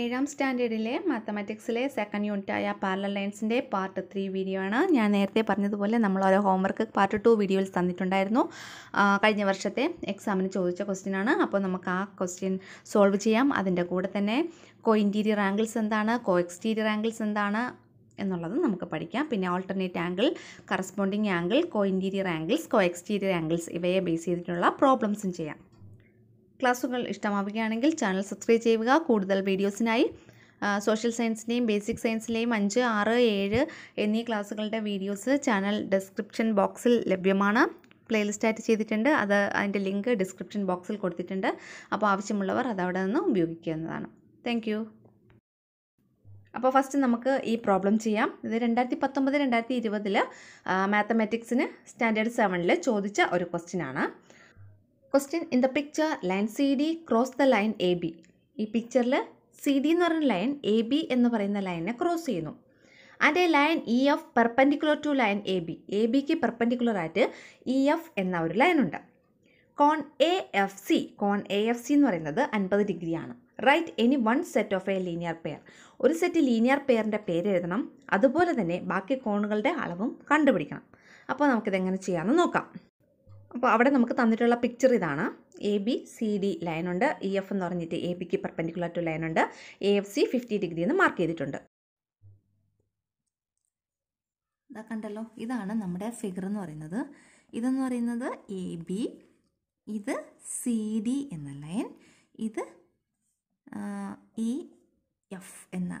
ഏഴാം സ്റ്റാൻഡേർഡിലെ മാത്തമാറ്റിക്സിലെ സെക്കൻഡ് യൂണിറ്റായ പാരലൽ ലൈൻസിൻ്റെ പാർട്ട് ത്രീ വീഡിയോ ആണ് ഞാൻ നേരത്തെ പറഞ്ഞതുപോലെ നമ്മൾ ഓരോ ഹോംവർക്ക് പാർട്ട് ടു വീഡിയോയിൽ തന്നിട്ടുണ്ടായിരുന്നു കഴിഞ്ഞ വർഷത്തെ എക്സാമിന് ചോദിച്ച ക്വസ്റ്റ്യൻ ആണ് അപ്പോൾ നമുക്ക് ആ ക്വസ്റ്റ്യൻ സോൾവ് ചെയ്യാം അതിൻ്റെ കൂടെ തന്നെ കോ ഇൻറ്റീരിയർ ആംഗിൾസ് എന്താണ് കോ എക്സ്റ്റീരിയർ ആംഗിൾസ് എന്താണ് എന്നുള്ളത് നമുക്ക് പഠിക്കാം പിന്നെ alternate angle corresponding angle co interior angles co exterior angles ഇവയെ ബേസ് ചെയ്തിട്ടുള്ള പ്രോബ്ലംസും ചെയ്യാം ക്ലാസ്സുകൾ ഇഷ്ടമാവുകയാണെങ്കിൽ ചാനൽ സബ്സ്ക്രൈബ് ചെയ്യുക കൂടുതൽ വീഡിയോസിനായി സോഷ്യൽ സയൻസിൻ്റെയും ബേസിക് സയൻസിൻ്റെയും അഞ്ച് ആറ് ഏഴ് എന്നീ ക്ലാസ്സുകളുടെ വീഡിയോസ് ചാനൽ ഡിസ്ക്രിപ്ഷൻ ബോക്സിൽ ലഭ്യമാണ് പ്ലേലിസ്റ്റ് ആയിട്ട് ചെയ്തിട്ടുണ്ട് അത് അതിൻ്റെ ലിങ്ക് ഡിസ്ക്രിപ്ഷൻ ബോക്സിൽ കൊടുത്തിട്ടുണ്ട് അപ്പോൾ ആവശ്യമുള്ളവർ അതവിടെ നിന്ന് ഉപയോഗിക്കാവുന്നതാണ് താങ്ക് അപ്പോൾ ഫസ്റ്റ് നമുക്ക് ഈ പ്രോബ്ലം ചെയ്യാം ഇത് രണ്ടായിരത്തി പത്തൊമ്പത് രണ്ടായിരത്തി ഇരുപതിൽ മാത്തമാറ്റിക്സിന് സ്റ്റാൻഡേർഡ് സെവനിൽ ചോദിച്ച ഒരു ക്വസ്റ്റ്യൻ ആണ് question in the picture line C D cross the line A B ഈ പിക്ചറിൽ സി ഡി എന്ന് പറയുന്ന ലൈൻ എ ബി എന്ന് പറയുന്ന ലൈനെ ക്രോസ് ചെയ്യുന്നു and a line E F perpendicular to line A B A ബിക്ക് പെർപ്പൻഡിക്കുലർ ആയിട്ട് ഇ e എഫ് എന്ന ഒരു ലൈനുണ്ട് കോൺ എ എഫ് സി കോൺ എ എഫ് സി എന്ന് പറയുന്നത് അൻപത് ഡിഗ്രിയാണ് right any one set of a linear pair ഒരു സെറ്റ് ലീനിയർ പെയറിൻ്റെ പേര് എഴുതണം അതുപോലെ തന്നെ ബാക്കി കോണുകളുടെ അളവും കണ്ടുപിടിക്കണം അപ്പോൾ നമുക്കിതെങ്ങനെ ചെയ്യാമെന്ന് നോക്കാം അപ്പോൾ അവിടെ നമുക്ക് തന്നിട്ടുള്ള പിക്ചർ ഇതാണ് എ ബി സി ഡി ലൈനുണ്ട് ഇ എഫ് എന്ന് പറഞ്ഞിട്ട് എ ബിക്ക് പെർപ്പൻഡിക്കുലർ ടു ലൈനുണ്ട് A F C fifty degree എന്ന് മാർക്ക് ചെയ്തിട്ടുണ്ട് ഇതാ കണ്ടല്ലോ ഇതാണ് നമ്മുടെ ഫിഗർ എന്ന് പറയുന്നത് ഇതെന്ന് പറയുന്നത് എ ബി ഇത് സി ഡി എന്ന ലൈൻ ഇത് ഇ എഫ് e, എന്ന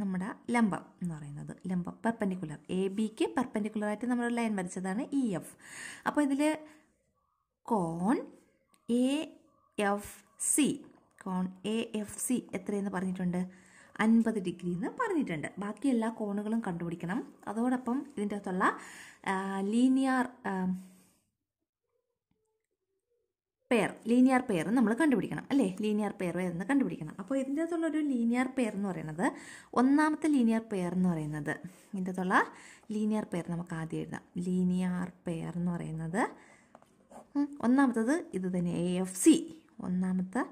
നമ്മുടെ ലംബം എന്ന് പറയുന്നത് ലംബം പെർപ്പൻഡിക്കുലർ എ ബിക്ക് പെർപ്പൻഡിക്കുലറായിട്ട് നമ്മുടെ ലൈൻ വരച്ചതാണ് ഇ e, എഫ് അപ്പോൾ ഇതിൽ കോൺ എ എഫ് സി കോൺ എ എഫ് സി എത്രയെന്ന് പറഞ്ഞിട്ടുണ്ട് അൻപത് ഡിഗ്രി എന്ന് പറഞ്ഞിട്ടുണ്ട് ബാക്കി എല്ലാ കോണുകളും കണ്ടുപിടിക്കണം അതോടൊപ്പം ഇതിൻ്റെ അകത്തുള്ള ലീനിയർ പെയർ ലീനിയർ പെയർ നമ്മൾ കണ്ടുപിടിക്കണം അല്ലേ ലീനിയർ പെയർ എന്ന് കണ്ടുപിടിക്കണം അപ്പോൾ ഇതിൻ്റെ അകത്തുള്ള ഒരു ലീനിയർ പെയർ എന്ന് പറയുന്നത് ഒന്നാമത്തെ ലീനിയർ പെയർ എന്ന് പറയുന്നത് ഇതിൻ്റെ അകത്തുള്ള ലീനിയർ പെയർ നമുക്ക് ആദ്യം എഴുതാം ലീനിയർ പെയർ എന്ന് പറയുന്നത് ഒന്നാമത്തത് ഇത് തന്നെ എ എഫ് സി ഒന്നാമത്തെ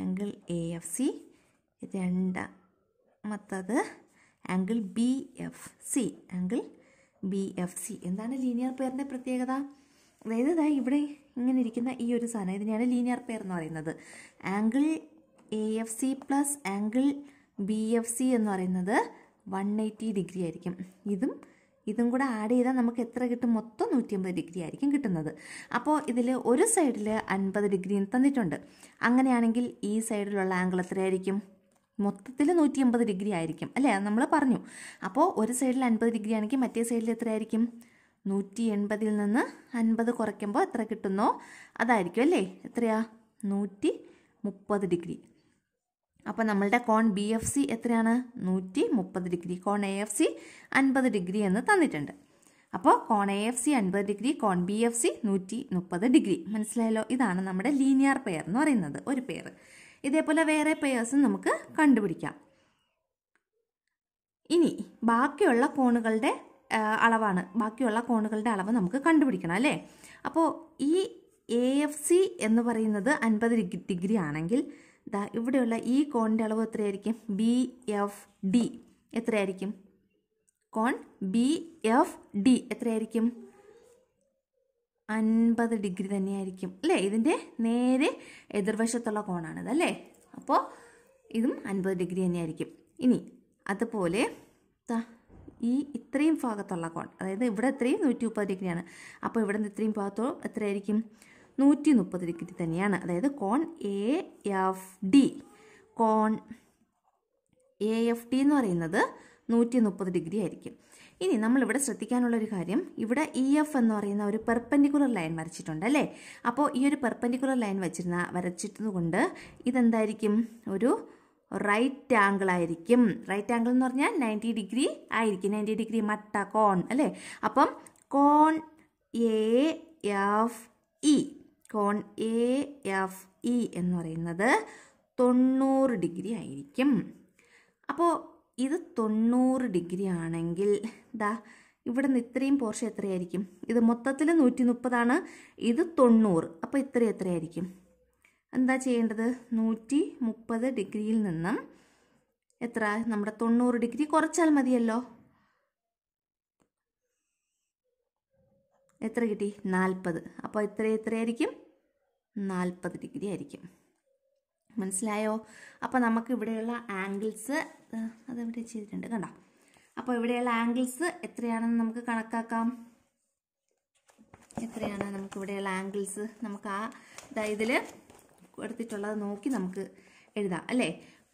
ആംഗിൾ എ എഫ് സി രണ്ടാമത്തത് angle B F C angle B F C എന്താണ് ലീനിയർ പെയറിൻ്റെ പ്രത്യേകത അതായത് ഇതാ ഇവിടെ ഇങ്ങനെ ഇരിക്കുന്ന ഈ ഒരു സാധനം ഇതിനെയാണ് ലീനിയർ പെയർ എന്ന് പറയുന്നത് angle A F C plus angle B F C എന്ന് പറയുന്നത് വൺ എയ്റ്റി ഡിഗ്രി ആയിരിക്കും ഇതും ഇതും കൂടെ ആഡ് ചെയ്താൽ നമുക്ക് എത്ര കിട്ടും മൊത്തം നൂറ്റിയമ്പത് ഡിഗ്രി ആയിരിക്കും കിട്ടുന്നത് അപ്പോൾ ഇതിൽ ഒരു സൈഡിൽ അൻപത് ഡിഗ്രി തന്നിട്ടുണ്ട് അങ്ങനെയാണെങ്കിൽ ഈ സൈഡിലുള്ള ആംഗിൾ എത്രയായിരിക്കും മൊത്തത്തിൽ നൂറ്റി അമ്പത് ഡിഗ്രി ആയിരിക്കും അല്ലേ നമ്മൾ പറഞ്ഞു അപ്പോൾ ഒരു സൈഡിൽ അൻപത് ഡിഗ്രി ആണെങ്കിൽ മറ്റേ സൈഡിൽ എത്രയായിരിക്കും നൂറ്റി എൺപതിൽ നിന്ന് അൻപത് കുറയ്ക്കുമ്പോൾ എത്ര കിട്ടുന്നോ അതായിരിക്കും അല്ലേ എത്രയാ നൂറ്റി മുപ്പത് ഡിഗ്രി അപ്പോൾ നമ്മളുടെ കോൺ ബി എഫ് സി എത്രയാണ് നൂറ്റി മുപ്പത് ഡിഗ്രി കോൺ എ എഫ് സി അൻപത് ഡിഗ്രി എന്ന് തന്നിട്ടുണ്ട് അപ്പോൾ കോൺ എ എഫ് സി അൻപത് ഡിഗ്രി കോൺ ബി എഫ് സി നൂറ്റി മുപ്പത് ഡിഗ്രി മനസ്സിലായല്ലോ ഇതാണ് നമ്മുടെ ലീനിയർ പെയർ എന്ന് പറയുന്നത് ഒരു പെയർ ഇതേപോലെ വേറെ പെയേഴ്സും നമുക്ക് കണ്ടുപിടിക്കാം ഇനി ബാക്കിയുള്ള കോണുകളുടെ അളവാണ് ബാക്കിയുള്ള കോണുകളുടെ അളവ് നമുക്ക് കണ്ടുപിടിക്കണം അല്ലേ അപ്പോൾ ഈ എ എഫ് സി എന്ന് പറയുന്നത് അൻപത് ഡിഗ്രി ആണെങ്കിൽ ഇതാ ഇവിടെയുള്ള ഈ കോണിൻ്റെ അളവ് എത്രയായിരിക്കും ബി എഫ് ഡി എത്രയായിരിക്കും കോൺ ബി എഫ് ഡി എത്രയായിരിക്കും അൻപത് ഡിഗ്രി തന്നെയായിരിക്കും അല്ലേ ഇതിൻ്റെ നേരെ എതിർവശത്തുള്ള കോണാണിത് അല്ലേ അപ്പോൾ ഇതും അൻപത് ഡിഗ്രി തന്നെയായിരിക്കും ഇനി അതുപോലെ ഈ ഇത്രയും ഭാഗത്തുള്ള കോൺ അതായത് ഇവിടെ ഇത്രയും നൂറ്റി മുപ്പത് ഡിഗ്രിയാണ് അപ്പോൾ ഇവിടെ നിന്ന് ഇത്രയും ഭാഗത്തോളം എത്രയായിരിക്കും നൂറ്റി മുപ്പത് ഡിഗ്രി തന്നെയാണ് അതായത് കോൺ എ എഫ് ഡി കോൺ എ എഫ് ഡി എന്ന് പറയുന്നത് നൂറ്റി മുപ്പത് ഡിഗ്രി ആയിരിക്കും ഇനി നമ്മളിവിടെ ശ്രദ്ധിക്കാനുള്ളൊരു കാര്യം ഇവിടെ ഇ എഫ് എന്ന് പറയുന്ന ഒരു പെർപ്പൻഡിക്കുലർ ലൈൻ വരച്ചിട്ടുണ്ട് അല്ലേ അപ്പോൾ ഈ ഒരു പെർപ്പൻഡിക്കുലർ ലൈൻ വച്ചിരുന്ന വരച്ചിരുന്നുകൊണ്ട് ഇതെന്തായിരിക്കും ഒരു റൈറ്റ് ആംഗിൾ ആയിരിക്കും റൈറ്റ് ആംഗിൾ എന്ന് പറഞ്ഞാൽ നയൻറ്റി ഡിഗ്രി ആയിരിക്കും നയൻറ്റി ഡിഗ്രി മട്ട കോൺ അല്ലേ അപ്പം കോൺ എ എഫ് ഇ കോൺ എ എഫ് ഇ എന്ന് പറയുന്നത് തൊണ്ണൂറ് ഡിഗ്രി ആയിരിക്കും അപ്പോൾ ഇത് തൊണ്ണൂറ് ഡിഗ്രി ആണെങ്കിൽ ദാ ഇവിടെ നിന്ന് ഇത്രയും പോർഷൻ എത്രയായിരിക്കും ഇത് മൊത്തത്തിൽ നൂറ്റി മുപ്പതാണ് ഇത് തൊണ്ണൂറ് അപ്പോൾ ഇത്ര എത്രയായിരിക്കും എന്താ ചെയ്യേണ്ടത് നൂറ്റി മുപ്പത് ഡിഗ്രിയിൽ നിന്നും എത്ര നമ്മുടെ തൊണ്ണൂറ് ഡിഗ്രി കുറച്ചാൽ മതിയല്ലോ എത്ര കിട്ടി നാൽപ്പത് അപ്പോൾ ഇത്ര എത്രയായിരിക്കും നാൽപ്പത് ഡിഗ്രി ആയിരിക്കും മനസ്സിലായോ അപ്പോൾ നമുക്ക് ഇവിടെയുള്ള ആംഗിൾസ് അതെവിടെ ചെയ്തിട്ടുണ്ട് കണ്ടോ അപ്പോൾ ഇവിടെയുള്ള ആംഗിൾസ് എത്രയാണെന്ന് നമുക്ക് കണക്കാക്കാം എത്രയാണ് നമുക്ക് ഇവിടെയുള്ള ആംഗിൾസ് നമുക്ക് ആ ഇതിൽ എടുത്തിട്ടുള്ളത് നോക്കി നമുക്ക് എഴുതാം അല്ലേ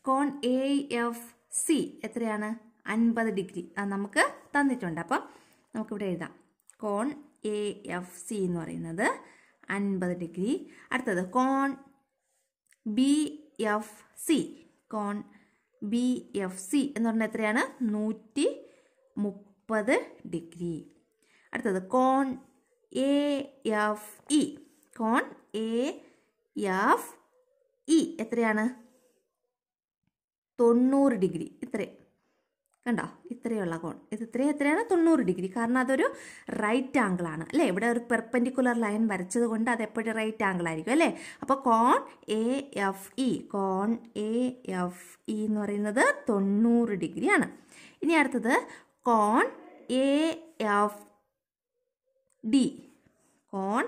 കോൺ എ എഫ് സി എത്രയാണ് അൻപത് ഡിഗ്രി അത് നമുക്ക് തന്നിട്ടുണ്ട് അപ്പം നമുക്കിവിടെ എഴുതാം കോൺ എ എഫ് സി എന്ന് പറയുന്നത് അൻപത് ഡിഗ്രി അടുത്തത് കോൺ ബി എഫ് സി കോൺ ബി എഫ് സി എന്ന് പറഞ്ഞാൽ എത്രയാണ് നൂറ്റി മുപ്പത് ഡിഗ്രി അടുത്തത് കോൺ എ എഫ് ഇ കോൺ എ എഫ് ഇ എത്രയാണ് തൊണ്ണൂറ് ഡിഗ്രി ഇത്രയും കണ്ടോ ഇത്രയുള്ള കോൺ ഇത് ഇത്രയും എത്രയാണ് തൊണ്ണൂറ് ഡിഗ്രി കാരണം അതൊരു റൈറ്റ് ആംഗിൾ ആണ് അല്ലേ ഇവിടെ ഒരു പെർപ്പൻഡിക്കുലർ ലൈൻ വരച്ചത് കൊണ്ട് അത് എപ്പോഴും റൈറ്റ് ആംഗിൾ ആയിരിക്കും അല്ലേ അപ്പോൾ കോൺ എ എഫ് ഇ കോൺ എ എഫ് ഇ എന്ന് പറയുന്നത് തൊണ്ണൂറ് ഡിഗ്രിയാണ് ഇനി അടുത്തത് കോൺ എ എഫ് ഡി കോൺ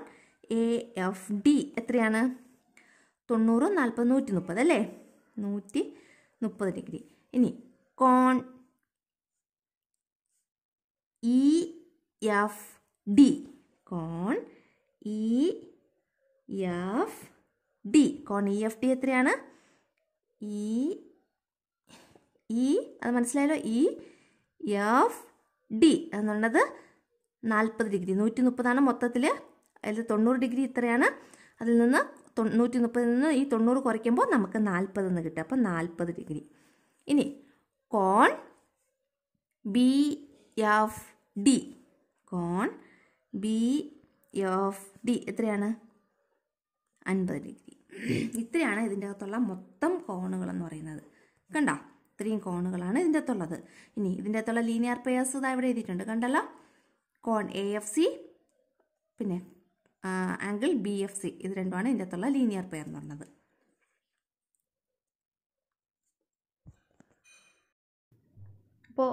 എ എഫ് ഡി എത്രയാണ് തൊണ്ണൂറ് നാൽപ്പത് നൂറ്റി മുപ്പത് അല്ലേ നൂറ്റി മുപ്പത് ഡിഗ്രി ഇനി കോൺ ഇ എഫ് ഡി കോൺ ഇ എഫ് ഡി കോൺ ഇ എഫ് ഡി എത്രയാണ് ഇ e, ഇ e, അത് മനസ്സിലായല്ലോ ഇ എഫ് ഡി എന്നുള്ളത് നാൽപ്പത് ഡിഗ്രി നൂറ്റി മുപ്പതാണ് മൊത്തത്തിൽ അതിൽ തൊണ്ണൂറ് ഡിഗ്രി ഇത്രയാണ് അതിൽ നിന്ന് നൂറ്റി മുപ്പതിൽ നിന്ന് ഈ തൊണ്ണൂറ് കുറയ്ക്കുമ്പോൾ നമുക്ക് നാൽപ്പത് എന്ന് കിട്ടും അപ്പോൾ നാൽപ്പത് ഡിഗ്രി ഇനി കോൺ ബി എഫ് ഡി കോൺ ബി എഫ് ഡി എത്രയാണ് അൻപത് ഡിഗ്രി ഇത്രയാണ് ഇതിൻ്റെ അകത്തുള്ള മൊത്തം കോണുകളെന്ന് പറയുന്നത് കണ്ട ഇത്രയും കോണുകളാണ് ഇതിൻ്റെ അകത്തുള്ളത് ഇനി ഇതിൻ്റെ അകത്തുള്ള ലീനിയർ പെയർസ് ഇതാ ഇവിടെ എഴുതിയിട്ടുണ്ട് കണ്ടല്ലോ കോൺ എ എഫ് സി പിന്നെ ആംഗിൾ ബി എഫ് സി ഇത് രണ്ടുമാണ് ഇതിൻ്റെ അകത്തുള്ള ലീനിയർ പെയർ എന്ന് പറഞ്ഞത് അപ്പോൾ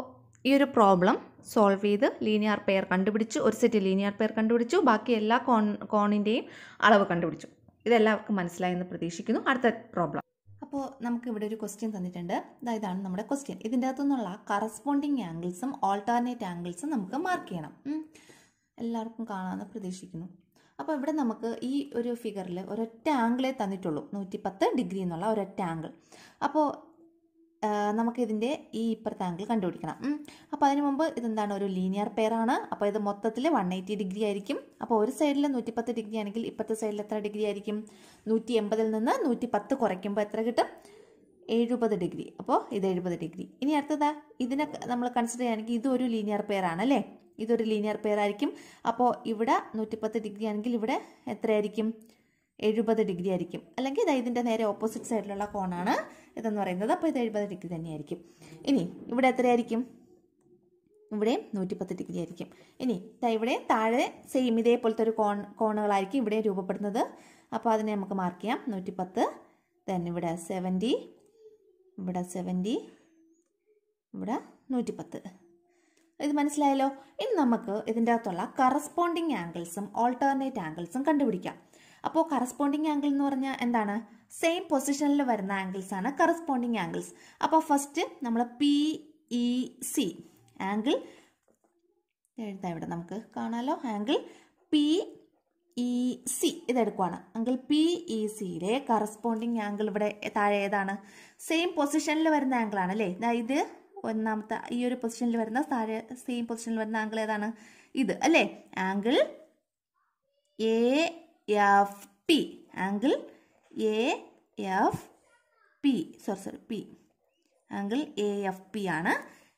ഈ ഒരു പ്രോബ്ലം സോൾവ് ചെയ്ത് ലീനിയർ പെയർ കണ്ടുപിടിച്ചു ഒരു സെറ്റ് ലീനിയർ പെയർ കണ്ടുപിടിച്ചു ബാക്കി എല്ലാ കോൺ കോണിൻ്റെയും അളവ് കണ്ടുപിടിച്ചു ഇതെല്ലാവർക്കും മനസ്സിലായെന്ന് പ്രതീക്ഷിക്കുന്നു അടുത്ത പ്രോബ്ലം അപ്പോൾ നമുക്ക് ഇവിടെ ഒരു ക്വസ്റ്റ്യൻ തന്നിട്ടുണ്ട് ഇതാണ് നമ്മുടെ ക്വസ്റ്റ്യൻ ഇതിൻ്റെ അകത്തുനിന്നുള്ള കറസ്പോണ്ടിങ് ആംഗിൾസും ഓൾട്ടർനേറ്റ് ആംഗിൾസും നമുക്ക് മാർക്ക് ചെയ്യണം എല്ലാവർക്കും കാണാമെന്ന് പ്രതീക്ഷിക്കുന്നു അപ്പോൾ ഇവിടെ നമുക്ക് ഈ ഒരു ഫിഗറിൽ ഒരൊറ്റ ആംഗിളേ തന്നിട്ടുള്ളൂ പത്ത് ഡിഗ്രി എന്നുള്ള ഒരൊറ്റ ആംഗിൾ അപ്പോൾ നമുക്കിതിൻ്റെ ഈ ഇപ്പുറത്തെ ആംഗിൾ കണ്ടുപിടിക്കണം അപ്പോൾ അതിന് മുമ്പ് ഇതെന്താണ് ഒരു ലീനിയർ പെയറാണ് അപ്പോൾ ഇത് മൊത്തത്തിൽ വൺ എയ്റ്റി ഡിഗ്രി ആയിരിക്കും അപ്പോൾ ഒരു സൈഡിൽ നൂറ്റിപ്പത്ത് ഡിഗ്രി ആണെങ്കിൽ ഇപ്പോഴത്തെ സൈഡിൽ എത്ര ഡിഗ്രി ആയിരിക്കും നൂറ്റി എൺപതിൽ നിന്ന് നൂറ്റി പത്ത് കുറയ്ക്കുമ്പോൾ എത്ര കിട്ടും എഴുപത് ഡിഗ്രി അപ്പോൾ ഇത് എഴുപത് ഡിഗ്രി ഇനി അടുത്തതാ ഇതിനെ നമ്മൾ കൺസിഡർ ചെയ്യുകയാണെങ്കിൽ ഇതൊരു ലീനിയർ പെയർ ആണ് അല്ലേ ഇതൊരു ലീനിയർ പെയർ ആയിരിക്കും അപ്പോൾ ഇവിടെ നൂറ്റിപ്പത്ത് ഡിഗ്രി ആണെങ്കിൽ ഇവിടെ എത്രയായിരിക്കും എഴുപത് ഡിഗ്രി ആയിരിക്കും അല്ലെങ്കിൽ ഇതാ ഇതിൻ്റെ നേരെ ഓപ്പോസിറ്റ് സൈഡിലുള്ള കോണാണ് ഇതെന്ന് പറയുന്നത് അപ്പോൾ ഇത് എഴുപത് ഡിഗ്രി തന്നെയായിരിക്കും ഇനി ഇവിടെ എത്രയായിരിക്കും ഇവിടെയും നൂറ്റിപ്പത്ത് ഡിഗ്രി ആയിരിക്കും ഇനി ഇവിടെ താഴെ സെയിം ഇതേപോലത്തെ ഒരു കോൺ കോണുകളായിരിക്കും ഇവിടെ രൂപപ്പെടുന്നത് അപ്പോൾ അതിനെ നമുക്ക് മാർക്ക് ചെയ്യാം നൂറ്റിപ്പത്ത് ദെൻ ഇവിടെ സെവൻറ്റി ഇവിടെ സെവൻറ്റി ഇവിടെ നൂറ്റിപ്പത്ത് ഇത് മനസ്സിലായല്ലോ ഇനി നമുക്ക് ഇതിൻ്റെ അകത്തുള്ള കറസ്പോണ്ടിങ് ആംഗിൾസും ഓൾട്ടർനേറ്റ് ആംഗിൾസും കണ്ടുപിടിക്കാം അപ്പോൾ കറസ്പോണ്ടിങ് ആംഗിൾ എന്ന് പറഞ്ഞാൽ എന്താണ് സെയിം പൊസിഷനിൽ വരുന്ന ആംഗിൾസ് ആണ് കറസ്പോണ്ടിങ് ആംഗിൾസ് അപ്പോൾ ഫസ്റ്റ് നമ്മൾ പി ഇ സി ആംഗിൾ എഴുതാം ഇവിടെ നമുക്ക് കാണാമല്ലോ angle P E e, C ഇതെടുക്കുവാണ് ആംഗിൾ പി ഇ സിയിലെ കറസ്പോണ്ടിങ് ആംഗിൾ ഇവിടെ താഴെ ഏതാണ് സെയിം പൊസിഷനിൽ വരുന്ന ആംഗിൾ ആണ് അല്ലേ ഇത് ഒന്നാമത്തെ ഈ ഒരു പൊസിഷനിൽ വരുന്ന താഴെ സെയിം പൊസിഷനിൽ വരുന്ന ആംഗിൾ ഏതാണ് ഇത് അല്ലേ angle A F P angle A F P sorry sorry P angle A F P ആണ്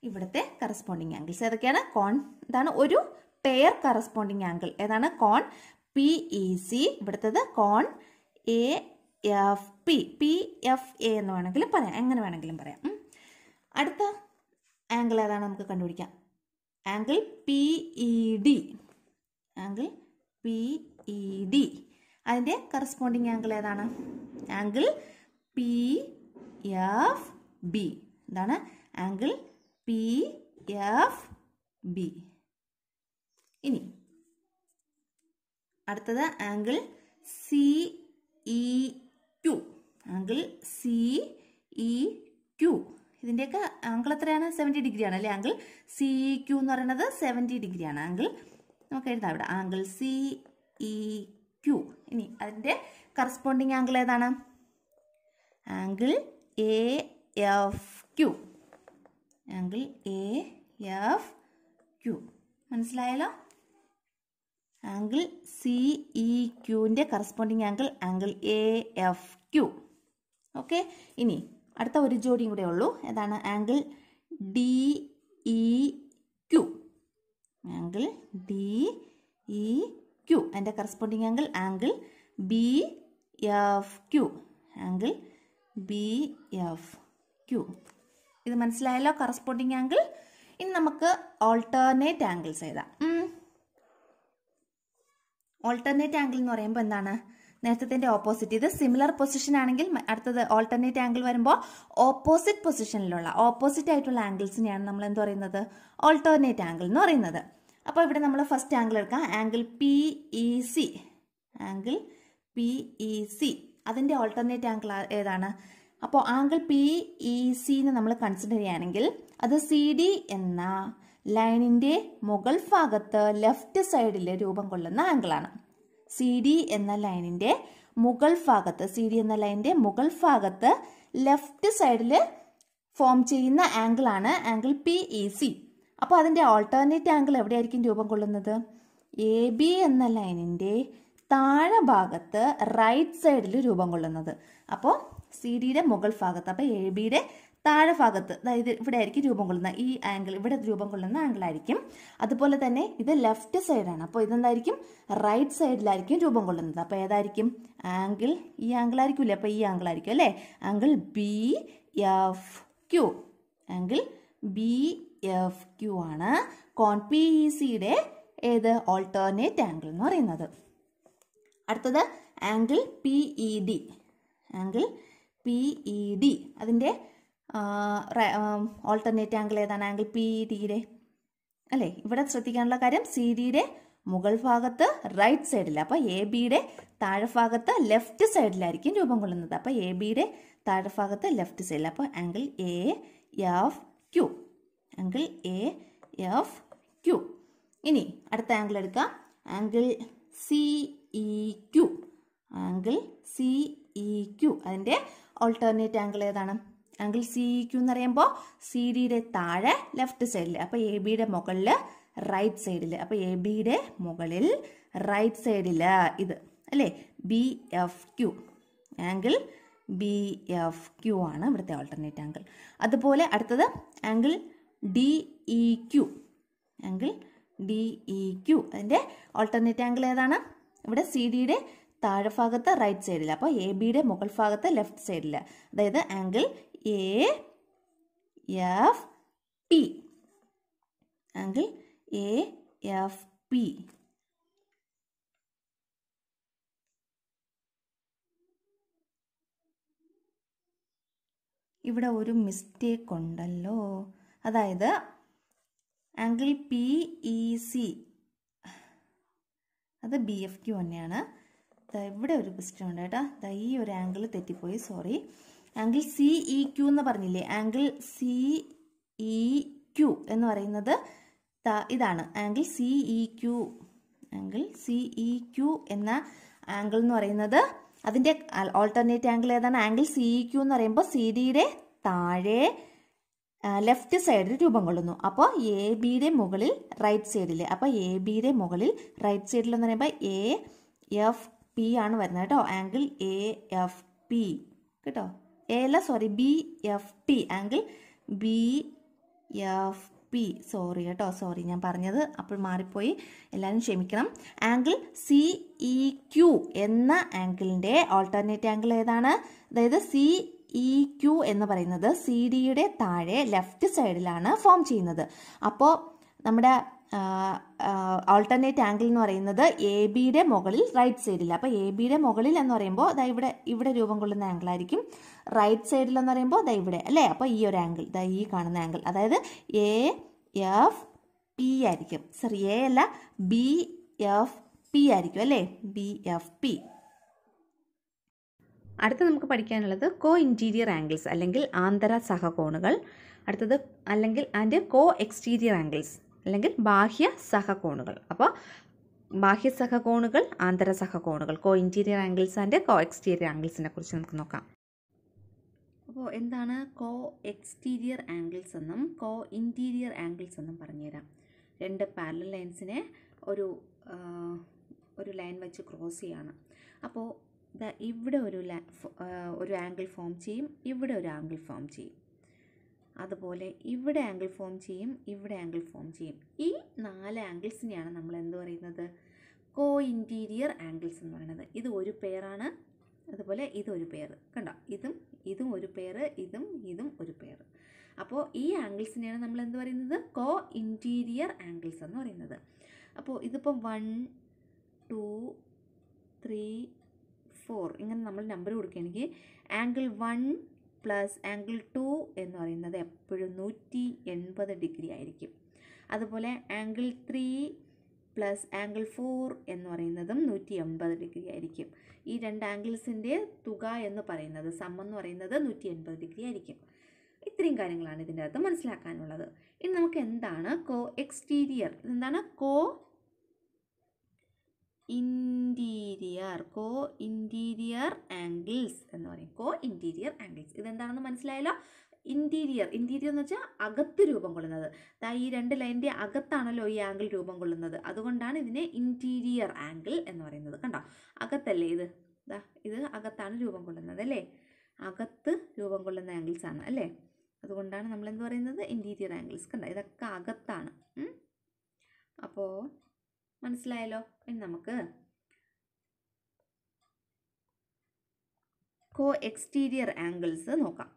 ഇവിടുത്തെ കറസ്പോണ്ടിങ് ആംഗിൾസ് ഏതൊക്കെയാണ് കോൺ ഇതാണ് ഒരു പെയർ കറസ്പോണ്ടിങ് ആംഗിൾ ഏതാണ് കോൺ പി ഇ സി ഇവിടുത്തത് കോൺ A F P P F A എന്ന് വേണമെങ്കിലും പറയാം എങ്ങനെ വേണമെങ്കിലും പറയാം അടുത്ത ആംഗിൾ ഏതാണ് നമുക്ക് കണ്ടുപിടിക്കാം angle P E D angle P E D അതിൻ്റെ കറസ്പോണ്ടിങ് ആംഗിൾ ഏതാണ് ആംഗിൾ പി എഫ് ബി എന്താണ് ആംഗിൾ പി എഫ് ബി ഇനി അടുത്തത് angle C E Q angle C E Q ഇതിൻ്റെയൊക്കെ ആംഗിൾ എത്രയാണ് സെവൻറ്റി ഡിഗ്രിയാണ് അല്ലേ ആംഗിൾ സി ക്യു എന്ന് പറയുന്നത് സെവൻറ്റി ഡിഗ്രിയാണ് ആംഗിൾ നമുക്ക് എഴുതാം ഇവിടെ ആംഗിൾ സി ഇ ക്യു ഇനി അതിൻ്റെ കറസ്പോണ്ടിങ് ആംഗിൾ ഏതാണ് angle A F Q angle A F Q മനസ്സിലായല്ലോ ആംഗിൾ സി ഇ ക്യൂവിൻ്റെ corresponding angle angle A F Q okay ഇനി അടുത്ത ഒരു ജോഡിയും കൂടെ ഉള്ളൂ ഏതാണ് angle D E Q angle D E Q എൻ്റെ corresponding angle angle B F Q angle B F Q ഇത് മനസ്സിലായല്ലോ കറസ്പോണ്ടിങ് ആംഗിൾ ഇനി നമുക്ക് ഓൾട്ടർനേറ്റ് ആംഗിൾസ് എഴുതാം ഓൾട്ടർനേറ്റ് ആംഗിൾ എന്ന് പറയുമ്പോൾ എന്താണ് നേരത്തെ ഓപ്പോസിറ്റ് ഇത് സിമിലർ പൊസിഷൻ ആണെങ്കിൽ അടുത്തത് ഓൾട്ടർനേറ്റ് ആംഗിൾ വരുമ്പോൾ ഓപ്പോസിറ്റ് പൊസിഷനിലുള്ള ഓപ്പോസിറ്റ് ആയിട്ടുള്ള ആംഗിൾസിനെയാണ് നമ്മൾ എന്ത് പറയുന്നത് ഓൾട്ടർനേറ്റ് ആംഗിൾ എന്ന് പറയുന്നത് അപ്പോൾ ഇവിടെ നമ്മൾ ഫസ്റ്റ് ആംഗിൾ എടുക്കാം angle P E C angle P E C അതിൻ്റെ ഓൾട്ടർനേറ്റ് ആംഗിൾ ഏതാണ് അപ്പോൾ ആംഗിൾ പി ഇ എന്ന് നമ്മൾ കൺസിഡർ ചെയ്യുകയാണെങ്കിൽ അത് സി ഡി എന്ന ലൈനിൻ്റെ മുകൾ ഭാഗത്ത് ലെഫ്റ്റ് സൈഡിൽ രൂപം കൊള്ളുന്ന ആംഗിളാണ് സി ഡി എന്ന ലൈനിൻ്റെ മുകൾ ഭാഗത്ത് സി ഡി എന്ന ലൈനിൻ്റെ മുകൾ ഭാഗത്ത് ലെഫ്റ്റ് സൈഡിൽ ഫോം ചെയ്യുന്ന ആംഗിളാണ് ആംഗിൾ പി ഇ സി അപ്പോൾ അതിൻ്റെ ഓൾട്ടർനേറ്റ് ആംഗിൾ എവിടെയായിരിക്കും രൂപം കൊള്ളുന്നത് എ ബി എന്ന ലൈനിൻ്റെ താഴെ ഭാഗത്ത് റൈറ്റ് സൈഡിൽ രൂപം കൊള്ളുന്നത് അപ്പോൾ സി ഡിയുടെ മുകൾ ഭാഗത്ത് അപ്പോൾ എ ബിയുടെ താഴെ ഭാഗത്ത് അതായത് ഇവിടെ ആയിരിക്കും രൂപം കൊള്ളുന്ന ഈ ആംഗിൾ ഇവിടെ രൂപം കൊള്ളുന്ന ആംഗിൾ ആയിരിക്കും അതുപോലെ തന്നെ ഇത് ലെഫ്റ്റ് സൈഡാണ് അപ്പോൾ ഇതെന്തായിരിക്കും റൈറ്റ് സൈഡിലായിരിക്കും രൂപം കൊള്ളുന്നത് അപ്പോൾ ഏതായിരിക്കും ആംഗിൾ ഈ ആംഗിൾ ആയിരിക്കില്ല അപ്പോൾ ഈ ആംഗിൾ ആയിരിക്കും അല്ലേ angle B F Q angle B F Q ആണ് കോൺ പി ഇ e സിയുടെ ഏത് ഓൾട്ടർനേറ്റ് ആംഗിൾ എന്ന് പറയുന്നത് അടുത്തത് angle P E D angle P E D അതിൻ്റെ ഓൾട്ടർനേറ്റ് ആംഗിൾ ഏതാണ് ആംഗിൾ പി ഇ ഡിയുടെ അല്ലേ ഇവിടെ ശ്രദ്ധിക്കാനുള്ള കാര്യം സി ഡിയുടെ മുകൾ ഭാഗത്ത് റൈറ്റ് സൈഡിൽ അപ്പോൾ എ ബിയുടെ താഴെഭാഗത്ത് ലെഫ്റ്റ് സൈഡിലായിരിക്കും രൂപം കൊള്ളുന്നത് അപ്പോൾ എ ബിയുടെ താഴെഭാഗത്ത് ലെഫ്റ്റ് സൈഡിൽ അപ്പോൾ angle A F Q angle A F Q ഇനി അടുത്ത ആംഗിൾ എടുക്കാം angle C E Q angle C E Q അതിൻ്റെ ഓൾട്ടർനേറ്റ് ആംഗിൾ ഏതാണ് ആംഗിൾ സി ഇ ക്യു എന്ന് പറയുമ്പോൾ സി ഡിയുടെ താഴെ ലെഫ്റ്റ് സൈഡിൽ അപ്പോൾ എ ബിയുടെ മുകളിൽ റൈറ്റ് സൈഡിൽ അപ്പോൾ എ ബിയുടെ മുകളിൽ റൈറ്റ് സൈഡിൽ ഇത് അല്ലേ B F Q angle B F Q ആണ് ഇവിടുത്തെ ഓൾട്ടർനേറ്റ് ആംഗിൾ അതുപോലെ അടുത്തത് angle D E Q angle D E Q അതിൻ്റെ ഓൾട്ടർനേറ്റ് ആംഗിൾ ഏതാണ് ഇവിടെ സി ഡിയുടെ താഴെ ഭാഗത്ത് റൈറ്റ് സൈഡിൽ അപ്പോൾ എ ബിയുടെ മുകൾ ഭാഗത്ത് ലെഫ്റ്റ് സൈഡിൽ അതായത് angle A F P angle A F P ഇവിടെ ഒരു മിസ്റ്റേക്ക് ഉണ്ടല്ലോ അതായത് ആംഗിൾ പി ഇ സി അത് ബി എഫ് ക്യു തന്നെയാണ് ഇവിടെ ഒരു ക്വസ്റ്റ്യൻ ഉണ്ട് കേട്ടോ ഈ ഒരു ആംഗിൾ തെറ്റിപ്പോയി sorry angle C E Q എന്ന് പറഞ്ഞില്ലേ ആംഗിൾ സി ഇ ക്യു എന്ന് പറയുന്നത് ഇതാണ് angle C E Q angle C E Q എന്ന ആംഗിൾ എന്ന് പറയുന്നത് അതിൻ്റെ ഓൾട്ടർനേറ്റ് ആംഗിൾ ഏതാണ് ആംഗിൾ സി ഇ ക്യു എന്ന് പറയുമ്പോൾ സി ഡിയുടെ താഴെ ലെഫ്റ്റ് സൈഡിൽ രൂപം കൊള്ളുന്നു അപ്പോൾ എ ബിയുടെ മുകളിൽ റൈറ്റ് സൈഡിൽ അപ്പോൾ എ ബിയുടെ മുകളിൽ റൈറ്റ് സൈഡിൽ എന്ന് പറയുമ്പോൾ എ എഫ് പി ആണ് വരുന്നത് കേട്ടോ ആംഗിൾ എ എഫ് പി കേട്ടോ എ അല്ല sorry B F P angle B F P sorry കേട്ടോ സോറി ഞാൻ പറഞ്ഞത് അപ്പോൾ മാറിപ്പോയി എല്ലാവരും ക്ഷമിക്കണം ആംഗിൾ സി ഇ ക്യു എന്ന ആംഗിളിൻ്റെ ഓൾട്ടർനേറ്റീവ് ആംഗിൾ ഏതാണ് അതായത് സി ഇ e ക്യു എന്ന് പറയുന്നത് സി ഡിയുടെ താഴെ ലെഫ്റ്റ് സൈഡിലാണ് ഫോം ചെയ്യുന്നത് അപ്പോൾ നമ്മുടെ ഓൾട്ടർനേറ്റ് ആംഗിൾ എന്ന് പറയുന്നത് എ ബിയുടെ മുകളിൽ റൈറ്റ് സൈഡിൽ അപ്പോൾ എ ബിയുടെ മുകളിൽ എന്ന് പറയുമ്പോൾ ദാ ഇവിടെ ഇവിടെ രൂപം കൊള്ളുന്ന ആംഗിൾ ആയിരിക്കും റൈറ്റ് സൈഡിൽ എന്ന് പറയുമ്പോൾ ദാ ഇവിടെ അല്ലേ അപ്പോൾ ഈ ഒരു ആംഗിൾ ദാ ഈ കാണുന്ന ആംഗിൾ അതായത് എ എഫ് പി ആയിരിക്കും സോറി എ അല്ല ബി എഫ് പി ആയിരിക്കും അല്ലേ ബി എഫ് പി അടുത്ത നമുക്ക് പഠിക്കാനുള്ളത് കോ ഇൻറ്റീരിയർ ആംഗിൾസ് അല്ലെങ്കിൽ ആന്തര സഹകോണുകൾ അടുത്തത് അല്ലെങ്കിൽ ആൻഡ് കോ എക്സ്റ്റീരിയർ ആംഗിൾസ് അല്ലെങ്കിൽ ബാഹ്യ സഹകോണുകൾ അപ്പോൾ ബാഹ്യ സഹകോണുകൾ ആന്തര സഹകോണുകൾ co interior angles and co exterior ആംഗിൾസിനെ കുറിച്ച് നമുക്ക് നോക്കാം അപ്പോൾ എന്താണ് കോ എക്സ്റ്റീരിയർ ആംഗിൾസ് എന്നും കോ ഇൻറ്റീരിയർ ആംഗിൾസ് എന്നും പറഞ്ഞുതരാം രണ്ട് പാരലൽ ലൈൻസിനെ ഒരു ഒരു ലൈൻ വെച്ച് ക്രോസ് ചെയ്യാണ് അപ്പോൾ ഇവിടെ ഒരു ഒരു ആംഗിൾ ഫോം ചെയ്യും ഇവിടെ ഒരു ആംഗിൾ ഫോം ചെയ്യും അതുപോലെ ഇവിടെ ആംഗിൾ ഫോം ചെയ്യും ഇവിടെ ആംഗിൾ ഫോം ചെയ്യും ഈ നാല് ആംഗിൾസിനെയാണ് നമ്മൾ എന്ത് പറയുന്നത് കോ ഇൻറ്റീരിയർ ആംഗിൾസ് എന്ന് പറയുന്നത് ഇത് ഒരു പെയറാണ് അതുപോലെ ഇതൊരു പെയർ കണ്ടോ ഇതും ഇതും ഒരു പെയർ ഇതും ഇതും ഒരു പെയർ അപ്പോൾ ഈ ആംഗിൾസിനെയാണ് നമ്മൾ എന്ത് പറയുന്നത് കോ ഇൻറ്റീരിയർ ആംഗിൾസ് എന്ന് പറയുന്നത് അപ്പോൾ ഇതിപ്പോൾ വൺ ടു ത്രീ ഫോർ ഇങ്ങനെ നമ്മൾ നമ്പർ കൊടുക്കുകയാണെങ്കിൽ angle one plus angle two എന്ന് പറയുന്നത് എപ്പോഴും നൂറ്റി എൺപത് ഡിഗ്രി ആയിരിക്കും അതുപോലെ angle three plus angle four എന്ന് പറയുന്നതും നൂറ്റി എൺപത് ഡിഗ്രി ആയിരിക്കും ഈ രണ്ട് ആംഗിൾസിൻ്റെ തുക എന്ന് പറയുന്നത് സം എന്ന് പറയുന്നത് നൂറ്റി എൺപത് ഡിഗ്രി ആയിരിക്കും ഇത്രയും കാര്യങ്ങളാണ് ഇതിൻ്റെ അകത്ത് മനസ്സിലാക്കാനുള്ളത് ഇനി നമുക്ക് എന്താണ് കോ എക്സ്റ്റീരിയർ ഇതെന്താണ് co interior co interior angles എന്ന് പറയും കോ ഇൻറ്റീരിയർ ആംഗിൾസ് ഇതെന്താണെന്ന് മനസ്സിലായല്ലോ ഇൻറ്റീരിയർ ഇൻറ്റീരിയർ എന്ന് വെച്ചാൽ അകത്ത് രൂപം കൊള്ളുന്നത് ഈ രണ്ട് ലൈനിൻ്റെ അകത്താണല്ലോ ഈ ആംഗിൾ രൂപം കൊള്ളുന്നത് അതുകൊണ്ടാണ് ഇതിനെ ഇൻറ്റീരിയർ ആംഗിൾ എന്ന് പറയുന്നത് കണ്ടോ അകത്തല്ലേ ഇത് ദാ ഇത് അകത്താണ് രൂപം കൊള്ളുന്നത് അല്ലേ അകത്ത് രൂപം കൊള്ളുന്ന ആംഗിൾസ് ആണ് അല്ലേ അതുകൊണ്ടാണ് നമ്മൾ എന്ത് പറയുന്നത് ഇൻറ്റീരിയർ ആംഗിൾസ് കണ്ടോ ഇതൊക്കെ അകത്താണ് അപ്പോൾ മനസ്സിലായല്ലോ ഇനി നമുക്ക് കോ എക്സ്റ്റീരിയർ ആംഗിൾസ് നോക്കാം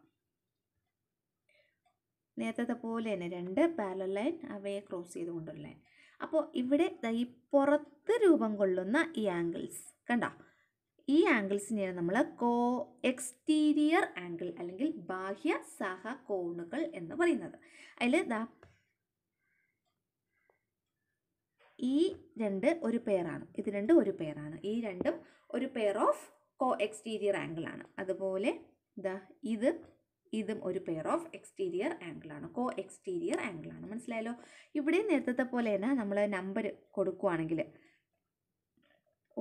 നേരത്തെ പോലെ തന്നെ രണ്ട് പാരൽ ലൈൻ അവയെ ക്രോസ് ചെയ്തുകൊണ്ടുള്ള ലൈൻ അപ്പോൾ ഇവിടെ ഈ പുറത്ത് രൂപം കൊള്ളുന്ന ഈ ആംഗിൾസ് കണ്ട ഈ ആംഗിൾസിനെയാണ് നമ്മൾ കോ എക്സ്റ്റീരിയർ ആംഗിൾ അല്ലെങ്കിൽ ബാഹ്യ സഹകോണുകൾ എന്ന് പറയുന്നത് അതിൽ ഈ രണ്ട് ഒരു പെയറാണ് ഇത് രണ്ടും ഒരു പെയറാണ് ഈ രണ്ടും ഒരു പെയർ ഓഫ് കോ എക്സ്റ്റീരിയർ ആംഗിളാണ് അതുപോലെ ദ ഇത് ഇതും ഒരു പെയർ ഓഫ് എക്സ്റ്റീരിയർ ആംഗിളാണ് കോ എക്സ്റ്റീരിയർ ആംഗിളാണ് മനസ്സിലായല്ലോ ഇവിടെ നേരത്തെ പോലെ തന്നെ നമ്മൾ നമ്പർ കൊടുക്കുവാണെങ്കിൽ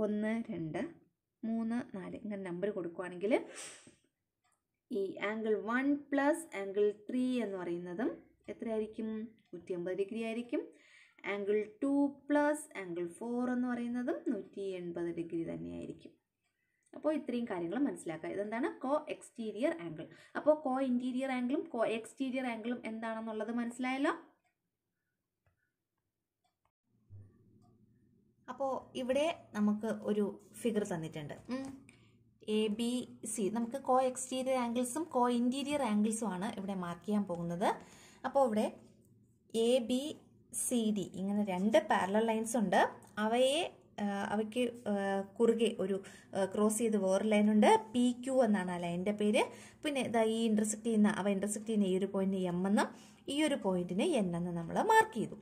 ഒന്ന് രണ്ട് മൂന്ന് നാല് ഇങ്ങനെ നമ്പർ കൊടുക്കുവാണെങ്കിൽ ഈ angle one plus angle three എന്ന് പറയുന്നതും എത്രയായിരിക്കും നൂറ്റി അമ്പത് ഡിഗ്രി ആയിരിക്കും angle two plus angle four എന്ന് പറയുന്നതും നൂറ്റി എൺപത് ഡിഗ്രി തന്നെയായിരിക്കും അപ്പോൾ ഇത്രയും കാര്യങ്ങൾ മനസ്സിലാക്കുക ഇതെന്താണ് കോ എക്സ്റ്റീരിയർ ആംഗിൾ അപ്പോൾ കോ ഇൻറ്റീരിയർ ആംഗിളും കോ എക്സ്റ്റീരിയർ ആംഗിളും എന്താണെന്നുള്ളത് മനസ്സിലായല്ലോ അപ്പോൾ ഇവിടെ നമുക്ക് ഒരു ഫിഗർ തന്നിട്ടുണ്ട് എ ബി സി നമുക്ക് കോ എക്സ്റ്റീരിയർ ആംഗിൾസും കോ ഇൻറ്റീരിയർ ആംഗിൾസും ആണ് ഇവിടെ മാർക്ക് ചെയ്യാൻ പോകുന്നത് അപ്പോൾ ഇവിടെ എ ബി സി ഡി ഇങ്ങനെ രണ്ട് പാരലൽ ലൈൻസ് ഉണ്ട് അവയെ അവയ്ക്ക് കുറുകെ ഒരു ക്രോസ് ചെയ്ത് വേറെ ലൈനുണ്ട് പി ക്യു എന്നാണ് ആ ലൈൻ്റെ പേര് പിന്നെ ഇതാ ഈ ഇൻ്റർസെക്ട് ചെയ്യുന്ന അവ ഇൻ്റർസെക്ട് ചെയ്യുന്ന ഈ ഒരു പോയിന്റ് എം എന്നും ഈ ഒരു പോയിന്റിന് എൻ എന്ന് നമ്മൾ മാർക്ക് ചെയ്തു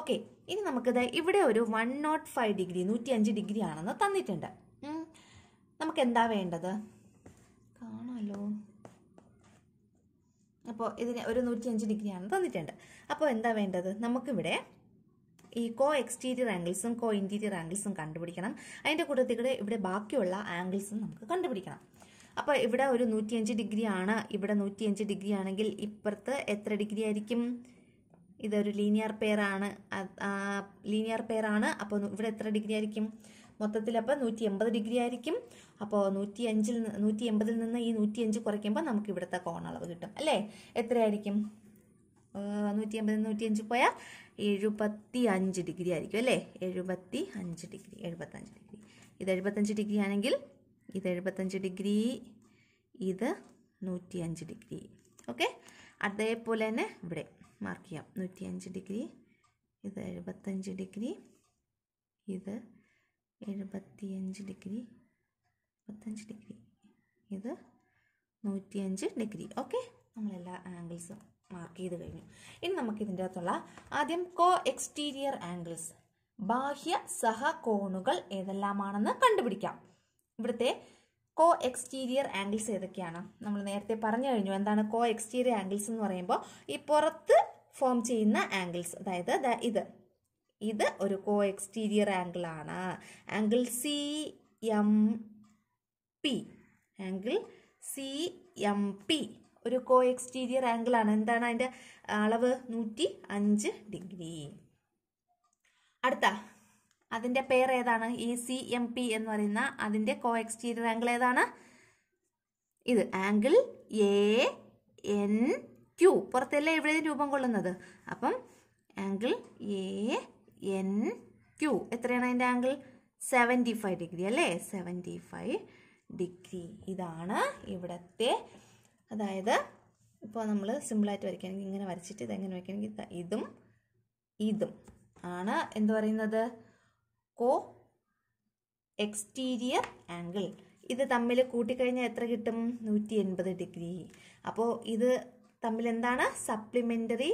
ഓക്കെ ഇനി നമുക്കിത് ഇവിടെ ഒരു വൺ നോട്ട് ഫൈവ് ഡിഗ്രി നൂറ്റി അഞ്ച് ഡിഗ്രി ആണെന്ന് തന്നിട്ടുണ്ട് നമുക്ക് എന്താ വേണ്ടത് കാണാമല്ലോ അപ്പോൾ ഇതിന് ഒരു നൂറ്റിയഞ്ച് ഡിഗ്രിയാണ് തന്നിട്ടുണ്ട് അപ്പോൾ എന്താ വേണ്ടത് നമുക്കിവിടെ ഈ കോ എക്സ്റ്റീരിയർ ആംഗിൾസും കോ ഇൻറ്റീരിയർ ആംഗിൾസും കണ്ടുപിടിക്കണം അതിൻ്റെ കൂട്ടത്തിൽ ഇവിടെ ബാക്കിയുള്ള ആംഗിൾസും നമുക്ക് കണ്ടുപിടിക്കണം അപ്പോൾ ഇവിടെ ഒരു നൂറ്റിയഞ്ച് ഡിഗ്രിയാണ് ഇവിടെ നൂറ്റിയഞ്ച് ഡിഗ്രി ആണെങ്കിൽ ഇപ്പുറത്ത് എത്ര ഡിഗ്രി ആയിരിക്കും ഇതൊരു ലീനിയർ പെയർ ആണ് ലീനിയർ പെയർ ആണ് അപ്പോൾ ഇവിടെ എത്ര ഡിഗ്രി ആയിരിക്കും മൊത്തത്തിൽ അപ്പോൾ നൂറ്റി എൺപത് ഡിഗ്രി ആയിരിക്കും അപ്പോൾ നൂറ്റി അഞ്ചിൽ നൂറ്റി എൺപതിൽ നിന്ന് ഈ നൂറ്റി അഞ്ച് കുറയ്ക്കുമ്പോൾ നമുക്ക് ഇവിടുത്തെ കോണളവ് കിട്ടും അല്ലേ എത്രയായിരിക്കും നൂറ്റി അമ്പത് നൂറ്റി അഞ്ച് പോയാൽ എഴുപത്തി അഞ്ച് ഡിഗ്രി ആയിരിക്കും അല്ലേ എഴുപത്തി അഞ്ച് ഡിഗ്രി എഴുപത്തഞ്ച് ഡിഗ്രി ഇത് എഴുപത്തഞ്ച് ഡിഗ്രി ആണെങ്കിൽ ഇത് എഴുപത്തഞ്ച് ഡിഗ്രി ഇത് നൂറ്റി അഞ്ച് ഡിഗ്രി ഓക്കെ അതേപോലെ തന്നെ ഇവിടെ മാർക്ക് ചെയ്യാം നൂറ്റി അഞ്ച് ഡിഗ്രി ഇത് എഴുപത്തഞ്ച് ഡിഗ്രി ഇത് എഴുപത്തിയഞ്ച് ഡിഗ്രി എഴുപത്തഞ്ച് ഡിഗ്രി ഇത് നൂറ്റിയഞ്ച് ഡിഗ്രി ഓക്കെ നമ്മളെല്ലാ ആംഗിൾസും മാർക്ക് ചെയ്ത് കഴിഞ്ഞു ഇനി നമുക്ക് ഇതിൻ്റെ അകത്തുള്ള ആദ്യം കോ എക്സ്റ്റീരിയർ ആംഗിൾസ് ബാഹ്യ സഹകോണുകൾ ഏതെല്ലാമാണെന്ന് കണ്ടുപിടിക്കാം ഇവിടുത്തെ കോ എക്സ്റ്റീരിയർ ആംഗിൾസ് ഏതൊക്കെയാണ് നമ്മൾ നേരത്തെ പറഞ്ഞു കഴിഞ്ഞു എന്താണ് കോ എക്സ്റ്റീരിയർ ആംഗിൾസ് എന്ന് പറയുമ്പോൾ ഈ പുറത്ത് ഫോം ചെയ്യുന്ന ആംഗിൾസ് അതായത് ഇത് ഇത് ഒരു കോ എക്സ്റ്റീരിയർ ആംഗിൾ ആണ് angle C M P angle C M P ഒരു കോ എക്സ്റ്റീരിയർ ആംഗിൾ ആണ് എന്താണ് അതിൻ്റെ അളവ് നൂറ്റി അഞ്ച് ഡിഗ്രി അടുത്ത അതിൻ്റെ പേർ ഏതാണ് ഈ സി എം പി എന്ന് പറയുന്ന അതിൻ്റെ കോ എക്സ്റ്റീരിയർ ആംഗിൾ ഏതാണ് ഇത് ആംഗിൾ എ എൻ ക്യു പുറത്തെല്ലാം എവിടെയും രൂപം കൊള്ളുന്നത് അപ്പം ആംഗിൾ എ എൻ ക്യു എത്രയാണ് അതിൻ്റെ ആംഗിൾ സെവൻറ്റി ഫൈവ് ഡിഗ്രി അല്ലേ സെവൻറ്റി ഫൈവ് ഡിഗ്രി ഇതാണ് ഇവിടത്തെ അതായത് ഇപ്പോൾ നമ്മൾ സിമ്പിളായിട്ട് വരയ്ക്കുകയാണെങ്കിൽ ഇങ്ങനെ വരച്ചിട്ട് ഇതെങ്ങനെ വയ്ക്കണമെങ്കിൽ ഇതും ഇതും ആണ് എന്ത് പറയുന്നത് കോ എക്സ്റ്റീരിയർ ആംഗിൾ ഇത് തമ്മിൽ കൂട്ടിക്കഴിഞ്ഞാൽ എത്ര കിട്ടും നൂറ്റി എൺപത് ഡിഗ്രി അപ്പോൾ ഇത് തമ്മിൽ എന്താണ് സപ്ലിമെൻ്ററി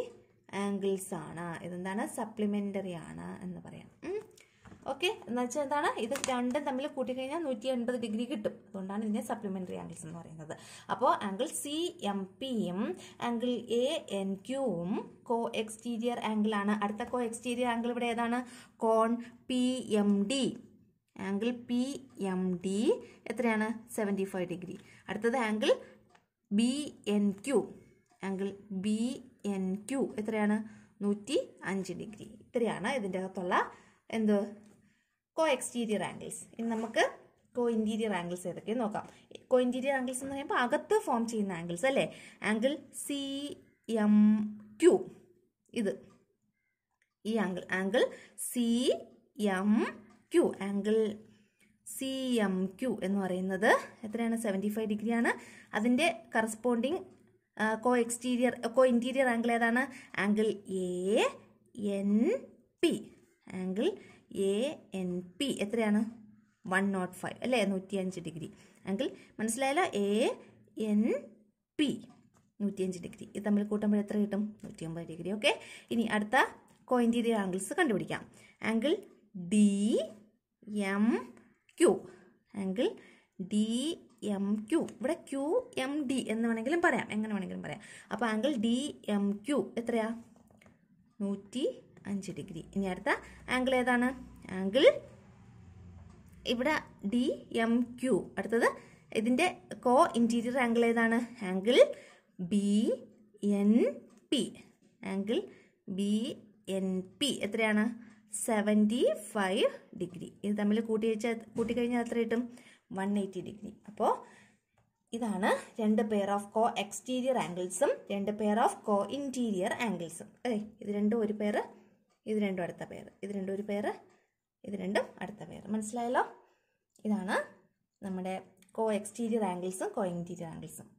ആംഗിൾസ് ആണ് ഇതെന്താണ് സപ്ലിമെൻ്ററി ആണ് എന്ന് പറയാം ഓക്കെ എന്ന് വെച്ചാൽ എന്താണ് ഇത് രണ്ടും തമ്മിൽ കൂട്ടിക്കഴിഞ്ഞാൽ നൂറ്റി എൺപത് ഡിഗ്രി കിട്ടും അതുകൊണ്ടാണ് ഇതിനെ സപ്ലിമെൻ്ററി ആംഗിൾസ് എന്ന് പറയുന്നത് അപ്പോൾ ആംഗിൾ സി എം പിയും ആംഗിൾ എ എൻ ക്യൂവും കോ എക്സ്റ്റീരിയർ ആംഗിൾ ആണ് അടുത്ത കോ എക്സ്റ്റീരിയർ ആംഗിൾ ഇവിടെ ഏതാണ് കോൺ P M D angle P M D എത്രയാണ് സെവൻറ്റി ഫൈവ് ഡിഗ്രി അടുത്തത് angle B N Q angle B N Q എത്രയാണ് നൂറ്റി അഞ്ച് ഡിഗ്രി ഇത്രയാണ് ഇതിൻ്റെ അകത്തുള്ള എന്ത് കോ എക്സ്റ്റീരിയർ ആംഗിൾസ് ഇനി നമുക്ക് കോ ഇൻറ്റീരിയർ ആംഗിൾസ് ഏതൊക്കെ നോക്കാം കോ ഇൻറ്റീരിയർ ആംഗിൾസ് എന്ന് പറയുമ്പോൾ അകത്ത് ഫോം ചെയ്യുന്ന ആംഗിൾസ് അല്ലേ ആംഗിൾ സി എം ക്യു ഇത് ഈ angle angle C M Q angle C M Q എന്ന് പറയുന്നത് എത്രയാണ് സെവൻറ്റി ഫൈവ് ഡിഗ്രിയാണ് അതിൻ്റെ corresponding co exterior co interior angle ഏതാണ് angle A N P angle A N P എത്രയാണ് വൺ നോട്ട് ഫൈവ് അല്ലേ നൂറ്റിയഞ്ച് ഡിഗ്രി ആംഗിൾ മനസ്സിലായല്ലോ എ എൻ പി നൂറ്റിയഞ്ച് ഡിഗ്രി ഇത് തമ്മിൽ കൂട്ടുമ്പോൾ എത്ര കിട്ടും നൂറ്റിയൊമ്പത് ഡിഗ്രി ഓക്കെ ഇനി അടുത്ത കോ ഇൻറ്റീരിയർ ആംഗിൾസ് കണ്ടുപിടിക്കാം angle D M Q angle D M Q ഇവിടെ ക്യൂ എം ഡി എന്ന് വേണമെങ്കിലും പറയാം എങ്ങനെ വേണമെങ്കിലും പറയാം അപ്പോൾ ആംഗിൾ ഡി എം ക്യൂ എത്രയാ നൂറ്റി അഞ്ച് ഡിഗ്രി ഇനി അടുത്ത ആംഗിൾ ഏതാണ് ആംഗിൾ ഇവിടെ ഡി എം ക്യൂ അടുത്തത് ഇതിൻ്റെ കോ ഇൻറ്റീരിയർ ആംഗിൾ ഏതാണ് angle B N P angle B N P എത്രയാണ് സെവൻറ്റി ഫൈവ് ഡിഗ്രി ഇത് തമ്മിൽ കൂട്ടി വെച്ചാൽ കൂട്ടിക്കഴിഞ്ഞാൽ എത്ര കിട്ടും വൺ എയ്റ്റി ഡിഗ്രി അപ്പോൾ ഇതാണ് രണ്ട് പെയർ ഓഫ് കോ എക്സ്റ്റീരിയർ ആംഗിൾസും രണ്ട് പെയർ ഓഫ് കോ ഇൻറ്റീരിയർ ആംഗിൾസും അല്ലേ ഇത് രണ്ടും ഒരു പേര് ഇത് രണ്ടും അടുത്ത പേര് ഇത് രണ്ടും ഒരു പേര് ഇത് രണ്ടും അടുത്ത പേര് മനസ്സിലായല്ലോ ഇതാണ് നമ്മുടെ കോ എക്സ്റ്റീരിയർ ആംഗിൾസും കോ ഇൻറ്റീരിയർ ആംഗിൾസും